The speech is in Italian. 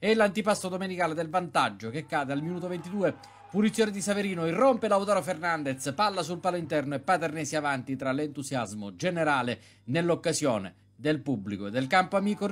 E l'antipasto domenicale del vantaggio che cade al minuto 22. Punizione di Saverino, irrompe Lautaro Fernandez, palla sul palo interno e Paternesi avanti tra l'entusiasmo generale nell'occasione del pubblico e del campo amico.